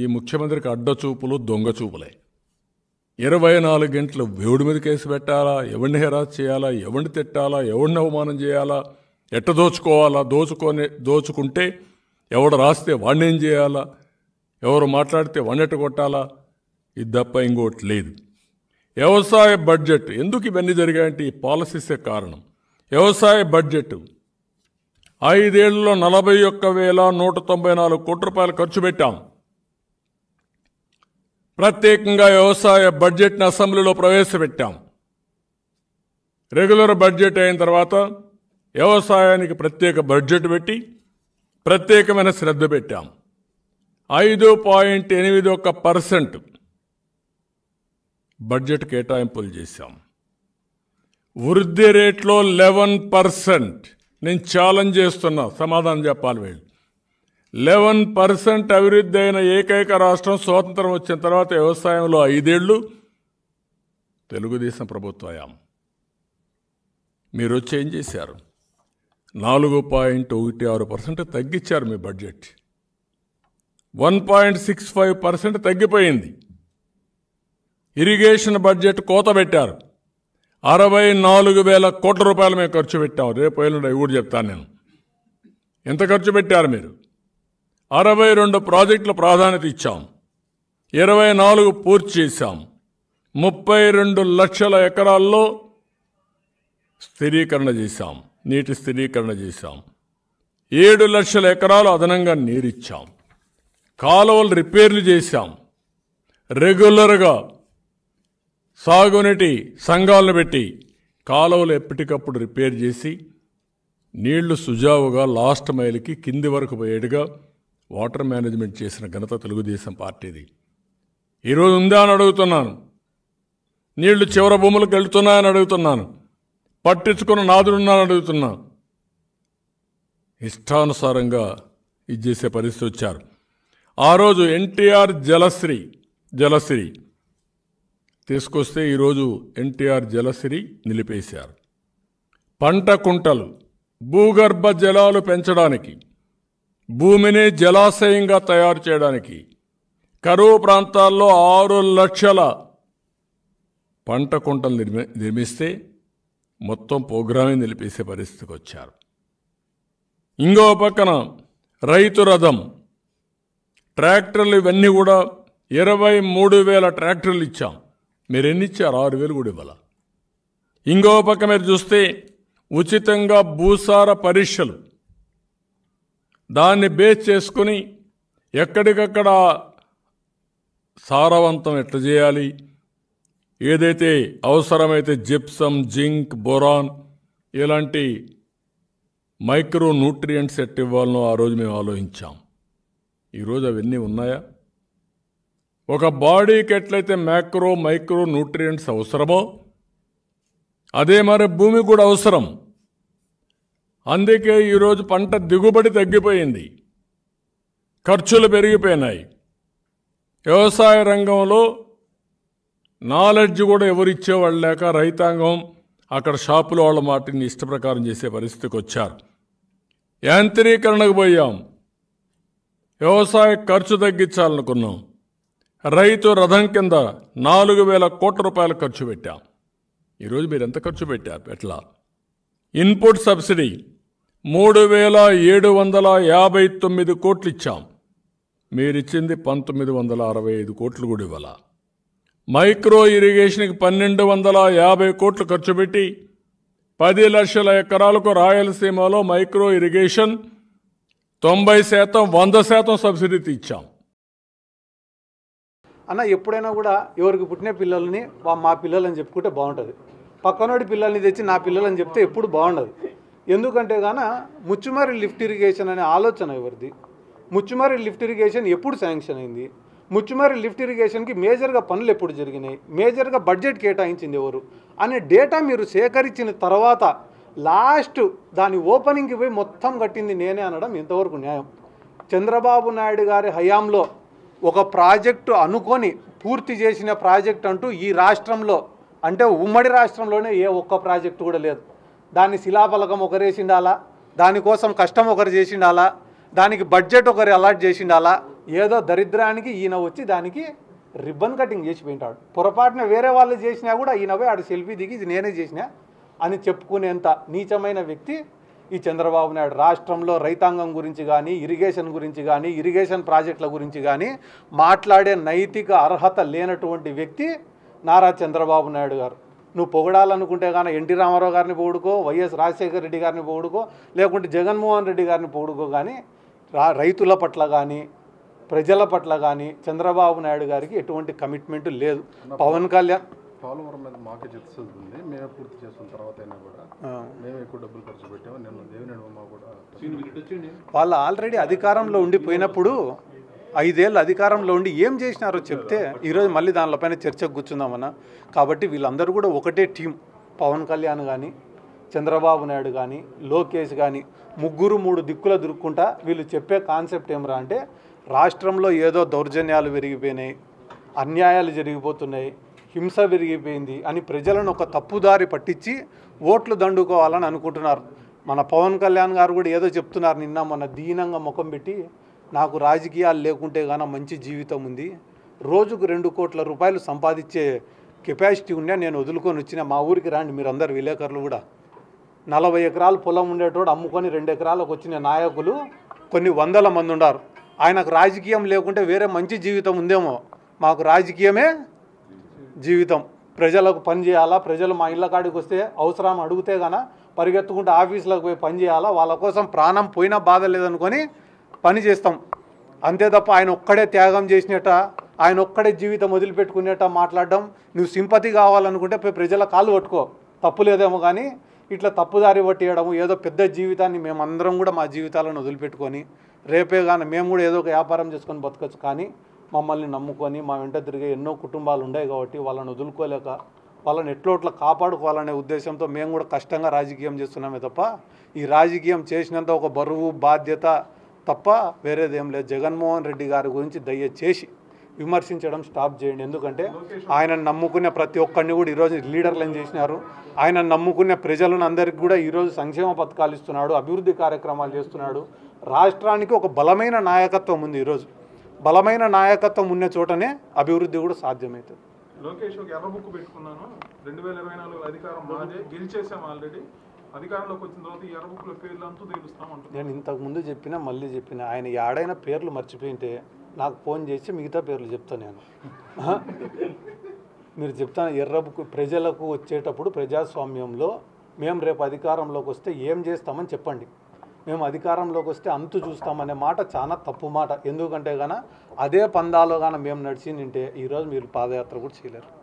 ఈ ముఖ్యమంత్రికి అడ్డచూపులు దొంగచూపులే ఇరవై నాలుగు గంటలు దేవుడి మీద కేసు పెట్టాలా ఎవరిని హెరాజ్ చేయాలా ఎవరిని తిట్టాలా ఎవరిని అవమానం చేయాలా ఎట్ట దోచుకోవాలా దోచుకొని దోచుకుంటే ఎవడు రాస్తే వాడిని ఏం చేయాలా ఎవరు మాట్లాడితే వండెట్ట కొట్టాలా ఇది తప్ప ఇంకోటి లేదు వ్యవసాయ బడ్జెట్ ఎందుకు ఇవన్నీ జరిగాయంటే ఈ పాలసీసే కారణం వ్యవసాయ బడ్జెట్ ఐదేళ్లలో నలభై ఒక్క వేల నూట తొంభై నాలుగు కోట్ల రూపాయలు ఖర్చు పెట్టాం ప్రత్యేకంగా వ్యవసాయ బడ్జెట్ను అసెంబ్లీలో ప్రవేశపెట్టాం రెగ్యులర్ బడ్జెట్ అయిన తర్వాత వ్యవసాయానికి ప్రత్యేక బడ్జెట్ పెట్టి ప్రత్యేకమైన శ్రద్ధ పెట్టాం ఐదు పాయింట్ ఎనిమిది ఒక పర్సెంట్ బడ్జెట్ కేటాయింపులు చేశాం వృద్ధి రేట్లో లెవెన్ పర్సెంట్ నేను ఛాలెంజ్ చేస్తున్నా సమాధానం చెప్పాలి వీళ్ళు లెవెన్ పర్సెంట్ అభివృద్ధి అయిన ఏకైక రాష్ట్రం స్వాతంత్రం వచ్చిన తర్వాత వ్యవసాయంలో ఐదేళ్లు తెలుగుదేశం ప్రభుత్వయాం మీరు వచ్చి ఏం చేశారు నాలుగు పాయింట్ ఒకటి ఆరు పర్సెంట్ తగ్గించారు మీ budget one point six five percent తగ్గిపోయింది ఇరిగేషన్ బడ్జెట్ కోత పెట్టారు అరవై నాలుగు వేల కోట్ల రూపాయలు మేము ఖర్చు పెట్టాము రేపు ఎల్లుండి కూడా చెప్తాను నేను ఎంత ఖర్చు పెట్టారు మీరు అరవై రెండు ప్రాజెక్టుల ప్రాధాన్యత ఇచ్చాం ఇరవై నాలుగు పూర్తి చేశాం ముప్పై రెండు లక్షల ఎకరాల్లో స్థిరీకరణ చేశాం నీటి స్థిరీకరణ చేశాం ఏడు లక్షల ఎకరాలు అదనంగా నీరిచ్చాం కాలువలు రిపేర్లు చేశాం రెగ్యులర్గా సాగునీటి సంఘాలను పెట్టి కాలువలు ఎప్పటికప్పుడు రిపేర్ చేసి నీళ్లు సుజావుగా లాస్ట్ మైల్కి కింది వరకు పోయేట్టుగా వాటర్ మేనేజ్మెంట్ చేసిన ఘనత తెలుగుదేశం పార్టీది ఈరోజు ఉందా అని అడుగుతున్నాను నీళ్లు చివర భూములకు వెళ్తున్నాయని అడుగుతున్నాను పట్టించుకున్న నాదుడున్నానని అడుగుతున్నా ఇష్టానుసారంగా ఇది చేసే పరిస్థితి వచ్చారు ఆ రోజు ఎన్టీఆర్ జలశ్రీ జలశ్రీ తీసుకొస్తే ఈరోజు ఎన్టీఆర్ జలశ్రీ నిలిపేశారు పంట కుంటలు భూగర్భ జలాలు పెంచడానికి భూమిని జలాశయంగా తయారు చేయడానికి కరువు ప్రాంతాల్లో ఆరు లక్షల పంట కుంటలు నిర్మి నిర్మిస్తే మొత్తం ప్రోగ్రామే నిలిపేసే పరిస్థితికి వచ్చారు ఇంకో పక్కన రైతు రథం ట్రాక్టర్లు ఇవన్నీ కూడా ఇరవై మూడు వేల ట్రాక్టర్లు ఇచ్చాం మీరు ఎన్ని ఇచ్చారు ఆరు వేలు కూడా ఇవ్వాల ఇంకో పక్క మీరు చూస్తే ఉచితంగా భూసార పరీక్షలు దాన్ని బేస్ చేసుకుని ఎక్కడికక్కడ సారవంతం ఎట్లా చేయాలి ఏదైతే అవసరమైతే జిప్సం జింక్ బొరాన్ ఇలాంటి మైక్రో న్యూట్రియంట్స్ ఎట్టి ఇవ్వాలనో ఆ రోజు మేము ఆలోచించాం ఈరోజు అవన్నీ ఉన్నాయా ఒక బాడీకి ఎట్లయితే మ్యాక్రో మైక్రో న్యూట్రియంట్స్ అవసరమో అదే మరి భూమి కూడా అవసరం అందుకే ఈరోజు పంట దిగుబడి తగ్గిపోయింది ఖర్చులు పెరిగిపోయినాయి వ్యవసాయ రంగంలో నాలెడ్జ్ కూడా ఎవరిచ్చేవాళ్ళు లేక రైతాంగం అక్కడ షాపులో వాళ్ళ మాటని ఇష్టప్రకారం చేసే పరిస్థితికి వచ్చారు యాంత్రీకరణకు పోయాం వ్యవసాయ ఖర్చు తగ్గించాలనుకున్నాం రైతు రథం కింద నాలుగు వేల కోట్ల రూపాయల ఖర్చు పెట్టాం ఈరోజు మీరు ఎంత ఖర్చు పెట్టారు ఎట్లా ఇన్పుట్ సబ్సిడీ మూడు వేల ఏడు వందల యాభై తొమ్మిది కోట్లు ఇచ్చాం మీరిచ్చింది పంతొమ్మిది వందల అరవై ఐదు కోట్లు కూడా ఇవ్వాల మైక్రో ఇరిగేషన్కి పన్నెండు వందల యాభై కోట్లు ఖర్చు పెట్టి పది లక్షల ఎకరాలకు రాయలసీమలో మైక్రో ఇరిగేషన్ తొంభై శాతం వంద శాతం సబ్సిడీ ఇచ్చాం అన్న ఎప్పుడైనా కూడా ఎవరికి పుట్టిన పిల్లల్ని మా పిల్లలని చెప్పుకుంటే బాగుంటుంది పక్కనోడి పిల్లల్ని తెచ్చి నా పిల్లలని చెప్తే ఎప్పుడు బాగుండదు ఎందుకంటే గాన ముచ్చుమారి లిఫ్ట్ ఇరిగేషన్ అనే ఆలోచన ఎవరిది ముచ్చుమారి లిఫ్ట్ ఇరిగేషన్ ఎప్పుడు శాంక్షన్ అయింది ముచ్చుమారి లిఫ్ట్ ఇరిగేషన్కి మేజర్గా పనులు ఎప్పుడు జరిగినాయి మేజర్గా బడ్జెట్ కేటాయించింది ఎవరు అనే డేటా మీరు సేకరించిన తర్వాత లాస్ట్ దాని ఓపెనింగ్కి పోయి మొత్తం కట్టింది నేనే అనడం ఇంతవరకు న్యాయం చంద్రబాబు నాయుడు గారి హయాంలో ఒక ప్రాజెక్టు అనుకొని పూర్తి చేసిన ప్రాజెక్ట్ అంటూ ఈ రాష్ట్రంలో అంటే ఉమ్మడి రాష్ట్రంలోనే ఏ ఒక్క ప్రాజెక్టు కూడా లేదు దాన్ని శిలాఫలకం ఒకరు వేసిండాలా దానికోసం కష్టం ఒకరు చేసిండాలా దానికి బడ్జెట్ ఒకరు అలాట్ చేసిండాలా ఏదో దరిద్రానికి ఈయన వచ్చి దానికి రిబ్బన్ కటింగ్ చేసి పోయింటాడు పొరపాటున వేరే వాళ్ళు చేసినా కూడా ఈయన పోయి ఆడు సెల్ఫీ దిగి ఇది నేనే చేసిన అని చెప్పుకునేంత నీచమైన వ్యక్తి ఈ చంద్రబాబు నాయుడు రాష్ట్రంలో రైతాంగం గురించి కానీ ఇరిగేషన్ గురించి కానీ ఇరిగేషన్ ప్రాజెక్టుల గురించి కానీ మాట్లాడే నైతిక అర్హత లేనటువంటి వ్యక్తి నారా చంద్రబాబు నాయుడు గారు నువ్వు పొగడాలనుకుంటే కానీ ఎన్టీ రామారావు గారిని పొగుడుకో వైఎస్ రాజశేఖర రెడ్డి గారిని పొగుడుకో లేకుంటే జగన్మోహన్ రెడ్డి గారిని పొగుడుకో కానీ రైతుల పట్ల కానీ ప్రజల పట్ల కానీ చంద్రబాబు నాయుడు గారికి ఎటువంటి కమిట్మెంట్ లేదు పవన్ కళ్యాణ్ పోలవరం మీద మాకే చెప్తుంది పూర్తి చేసిన తర్వాత అయినా కూడా ఎక్కువ డబ్బులు ఖర్చు పెట్టాము నిన్న కూడా వాళ్ళు ఆల్రెడీ అధికారంలో ఉండిపోయినప్పుడు ఐదేళ్ళు అధికారంలో ఉండి ఏం చేసినారో చెప్తే ఈరోజు మళ్ళీ దానిపైన చర్చకు కూర్చుందామన్న కాబట్టి వీళ్ళందరూ కూడా ఒకటే టీం పవన్ కళ్యాణ్ కానీ చంద్రబాబు నాయుడు కానీ లోకేష్ కానీ ముగ్గురు మూడు దిక్కుల దొరుక్కుంటా వీళ్ళు చెప్పే కాన్సెప్ట్ ఏమరా అంటే రాష్ట్రంలో ఏదో దౌర్జన్యాలు పెరిగిపోయినాయి అన్యాయాలు జరిగిపోతున్నాయి హింస పెరిగిపోయింది అని ప్రజలను ఒక తప్పుదారి పట్టించి ఓట్లు దండుకోవాలని అనుకుంటున్నారు మన పవన్ కళ్యాణ్ గారు కూడా ఏదో చెప్తున్నారు నిన్న మన దీనంగా ముఖం పెట్టి నాకు రాజకీయాలు లేకుంటే గాన మంచి జీవితం ఉంది రోజుకు రెండు కోట్ల రూపాయలు సంపాదించే కెపాసిటీ ఉండే నేను వదులుకొని వచ్చిన మా ఊరికి రాండి మీరందరు విలేకరులు కూడా నలభై ఎకరాలు పొలం ఉండేటోడు అమ్ముకొని రెండు ఎకరాలకు వచ్చిన నాయకులు కొన్ని వందల మంది ఉన్నారు ఆయనకు రాజకీయం లేకుంటే వేరే మంచి జీవితం ఉందేమో మాకు రాజకీయమే జీవితం ప్రజలకు పని చేయాలా ప్రజలు మా ఇళ్ళ కాడికి వస్తే అవసరం అడిగితే గాన పరిగెత్తుకుంటే ఆఫీసులకు పోయి పని చేయాలా వాళ్ళ కోసం ప్రాణం పోయినా బాధ లేదనుకొని పని చేస్తాం అంతే తప్ప ఆయన ఒక్కడే త్యాగం చేసినట్ట ఆయన ఒక్కడే జీవితం వదిలిపెట్టుకునేట మాట్లాడడం నువ్వు సింపతి కావాలనుకుంటే ప్రజల కాళ్ళు పట్టుకో తప్పు లేదేమో కానీ ఇట్లా తప్పుదారి పట్టేయడము ఏదో పెద్ద జీవితాన్ని మేమందరం కూడా మా జీవితాలను వదిలిపెట్టుకొని రేపే కానీ మేము కూడా ఏదో ఒక వ్యాపారం చేసుకొని బతకచ్చు కానీ మమ్మల్ని నమ్ముకొని మా వెంట తిరిగే ఎన్నో కుటుంబాలు ఉన్నాయి కాబట్టి వాళ్ళని వదులుకోలేక వాళ్ళని ఎట్లోట్లా కాపాడుకోవాలనే ఉద్దేశంతో మేము కూడా కష్టంగా రాజకీయం చేస్తున్నామే తప్ప ఈ రాజకీయం చేసినంత ఒక బరువు బాధ్యత తప్ప వేరేది ఏం లేదు జగన్మోహన్ రెడ్డి గారి గురించి దయచేసి విమర్శించడం స్టాప్ చేయండి ఎందుకంటే ఆయన నమ్ముకునే ప్రతి ఒక్కరిని కూడా ఈరోజు ఏం చేసినారు ఆయన నమ్ముకునే ప్రజలను అందరికీ కూడా ఈరోజు సంక్షేమ పథకాలు ఇస్తున్నాడు అభివృద్ధి కార్యక్రమాలు చేస్తున్నాడు రాష్ట్రానికి ఒక బలమైన నాయకత్వం ఉంది ఈరోజు బలమైన నాయకత్వం ఉన్న చోటనే అభివృద్ధి కూడా సాధ్యమవుతుంది లోకేష్ ఒక ఎర్ర బుక్ పెట్టుకున్నాను రెండు వేల ఇరవై నాలుగు అధికారం గెలిచేసాం ఆల్రెడీ అధికారంలోకి వచ్చిన తర్వాత ఈ అరవకుల పేర్లు అంతా తెలుస్తామంటారు నేను ఇంతకు ముందు చెప్పిన మళ్ళీ చెప్పిన ఆయన ఏడైనా పేర్లు మర్చిపోయింటే నాకు ఫోన్ చేసి మిగతా పేర్లు చెప్తాను నేను మీరు చెప్తాను ఎర్రబుకు ప్రజలకు వచ్చేటప్పుడు ప్రజాస్వామ్యంలో మేము రేపు అధికారంలోకి వస్తే ఏం చేస్తామని చెప్పండి మేము అధికారంలోకి వస్తే అంతు చూస్తామనే మాట చాలా తప్పు మాట ఎందుకంటే గాన అదే పందాలో గాన మేము నడిచింది ఉంటే ఈరోజు మీరు పాదయాత్ర కూడా చేయలేరు